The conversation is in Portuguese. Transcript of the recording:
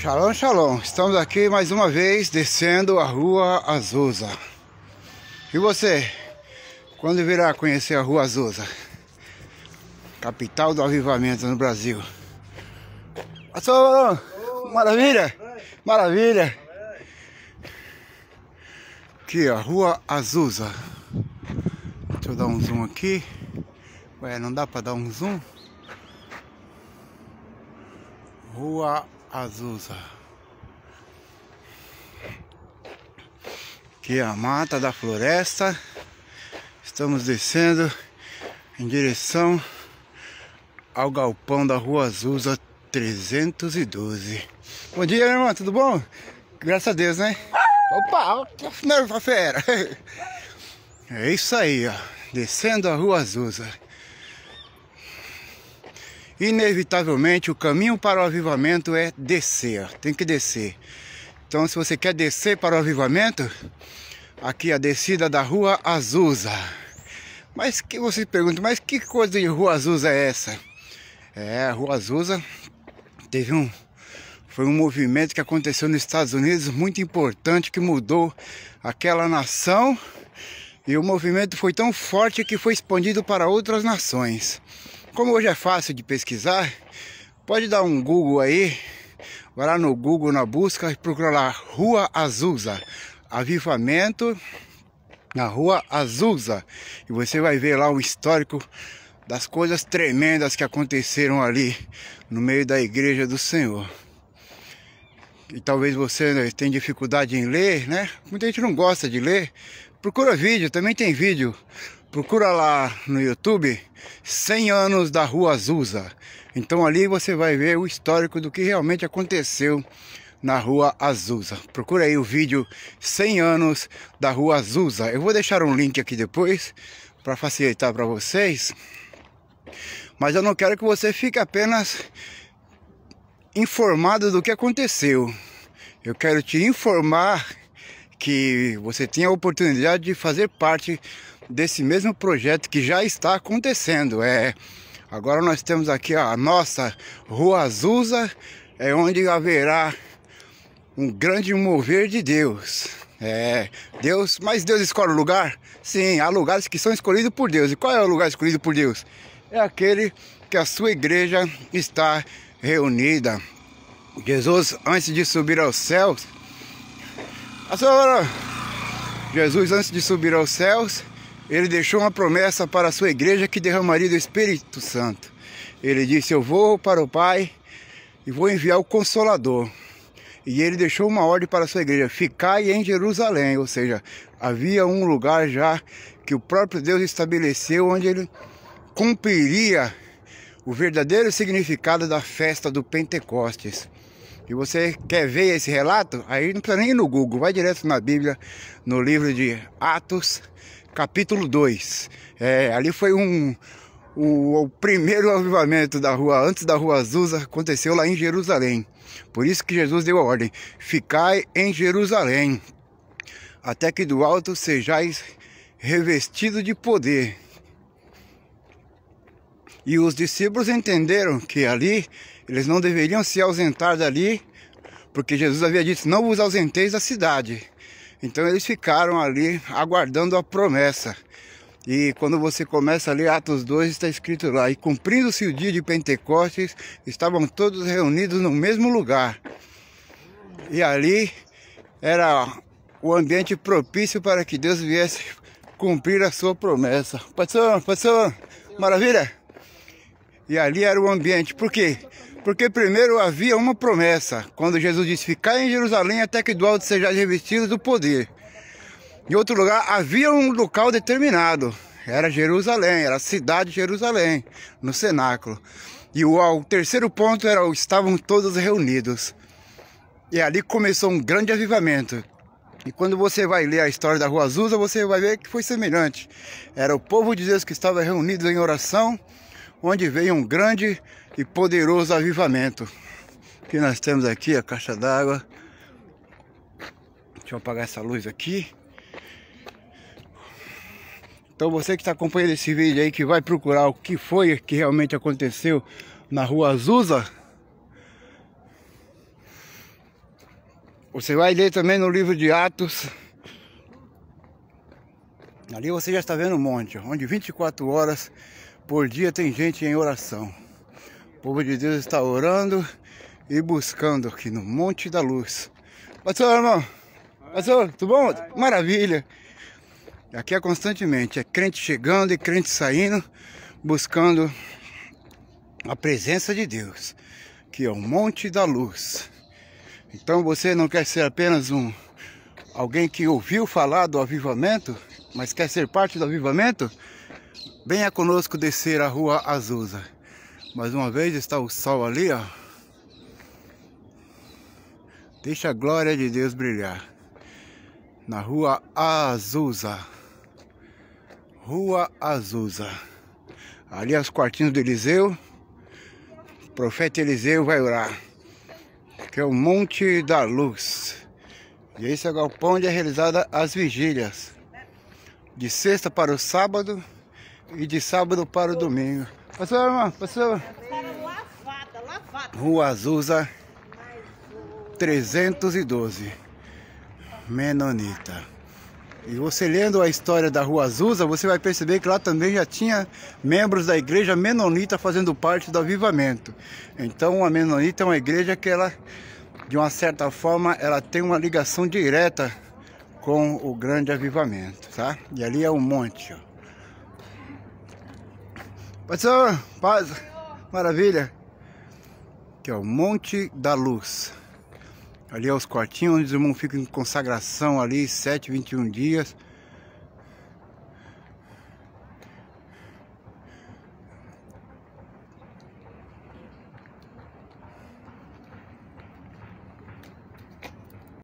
Shalom, shalom. Estamos aqui mais uma vez descendo a rua Azusa. E você, quando virá conhecer a rua Azusa? Capital do avivamento no Brasil. Passou, maravilha? Maravilha. Aqui, a rua Azusa. Deixa eu dar um zoom aqui. Ué, não dá para dar um zoom? Rua Azusa. Azusa, aqui é a mata da floresta. Estamos descendo em direção ao galpão da rua Azusa 312. Bom dia, irmã, tudo bom? Graças a Deus, né? Opa, Que nerva fera! É isso aí, ó. Descendo a rua Azusa inevitavelmente o caminho para o avivamento é descer, tem que descer. Então, se você quer descer para o avivamento, aqui é a descida da Rua Azusa. Mas que você pergunta, mas que coisa de Rua Azusa é essa? É, a Rua Azusa teve um foi um movimento que aconteceu nos Estados Unidos muito importante que mudou aquela nação e o movimento foi tão forte que foi expandido para outras nações. Como hoje é fácil de pesquisar, pode dar um Google aí, vai lá no Google na busca e procura lá Rua Azusa, avivamento na Rua Azusa, e você vai ver lá o histórico das coisas tremendas que aconteceram ali no meio da igreja do Senhor. E talvez você né, tenha dificuldade em ler, né? Muita gente não gosta de ler. Procura vídeo, também tem vídeo Procura lá no YouTube 100 anos da Rua Azusa. Então ali você vai ver o histórico do que realmente aconteceu na Rua Azusa. Procura aí o vídeo 100 anos da Rua Azusa. Eu vou deixar um link aqui depois para facilitar para vocês. Mas eu não quero que você fique apenas informado do que aconteceu. Eu quero te informar que você tem a oportunidade de fazer parte desse mesmo projeto que já está acontecendo. É, agora nós temos aqui a nossa Rua Azusa, é onde haverá um grande mover de Deus. É, Deus, mas Deus escolhe o lugar? Sim, há lugares que são escolhidos por Deus. E qual é o lugar escolhido por Deus? É aquele que a sua igreja está reunida. Jesus, antes de subir aos céus, a senhora, Jesus, antes de subir aos céus, ele deixou uma promessa para a sua igreja que derramaria do Espírito Santo. Ele disse: Eu vou para o Pai e vou enviar o Consolador. E ele deixou uma ordem para a sua igreja: Ficai em Jerusalém. Ou seja, havia um lugar já que o próprio Deus estabeleceu onde ele cumpriria o verdadeiro significado da festa do Pentecostes. E você quer ver esse relato? Aí não precisa nem ir no Google, vai direto na Bíblia, no livro de Atos, capítulo 2. É, ali foi um, o, o, primeiro avivamento da rua, antes da rua Azusa, aconteceu lá em Jerusalém. Por isso que Jesus deu a ordem: ficai em Jerusalém, até que do alto sejais revestido de poder. E os discípulos entenderam que ali eles não deveriam se ausentar dali, porque Jesus havia dito: Não vos ausenteis da cidade. Então eles ficaram ali aguardando a promessa. E quando você começa a ler Atos 2, está escrito lá: E cumprindo-se o dia de Pentecostes, estavam todos reunidos no mesmo lugar. E ali era o ambiente propício para que Deus viesse cumprir a sua promessa. Pastor, pastor, maravilha? E ali era o ambiente, por quê? Porque primeiro havia uma promessa, quando Jesus disse: Ficai em Jerusalém até que do alto sejais revestidos do poder. Em outro lugar, havia um local determinado. Era Jerusalém, era a cidade de Jerusalém, no cenáculo. E o, o terceiro ponto era: estavam todos reunidos. E ali começou um grande avivamento. E quando você vai ler a história da Rua Azusa, você vai ver que foi semelhante. Era o povo de Deus que estava reunido em oração onde veio um grande e poderoso avivamento. Que nós temos aqui a caixa d'água. Deixa eu apagar essa luz aqui. Então você que está acompanhando esse vídeo aí, que vai procurar o que foi que realmente aconteceu na rua Azusa, você vai ler também no livro de Atos. Ali você já está vendo um monte, onde 24 horas por dia tem gente em oração. O povo de Deus está orando e buscando aqui no Monte da Luz. Pastor, irmão. Pastor, tudo bom? Maravilha. Aqui é constantemente, é crente chegando e crente saindo, buscando a presença de Deus, que é o Monte da Luz. Então você não quer ser apenas um alguém que ouviu falar do avivamento, mas quer ser parte do avivamento? Venha conosco descer a rua Azusa. Mais uma vez está o sol ali, ó. Deixa a glória de Deus brilhar. Na rua Azusa. Rua Azusa. Ali os quartinhos do Eliseu. O profeta Eliseu vai orar. Que é o Monte da Luz. E esse é o galpão onde é realizada as vigílias. De sexta para o sábado e de sábado para o domingo. Passou, irmã, passou. Lavada, lavada. Rua Azusa 312, Menonita. E você lendo a história da Rua Azusa, você vai perceber que lá também já tinha membros da igreja menonita fazendo parte do avivamento. Então a menonita é uma igreja que ela, de uma certa forma, ela tem uma ligação direta com o grande avivamento, tá? E ali é um monte, ó. Paz, paz, maravilha. Que é o Monte da Luz. Ali é os quartinhos onde os irmãos ficam em consagração ali, 7, 21 dias.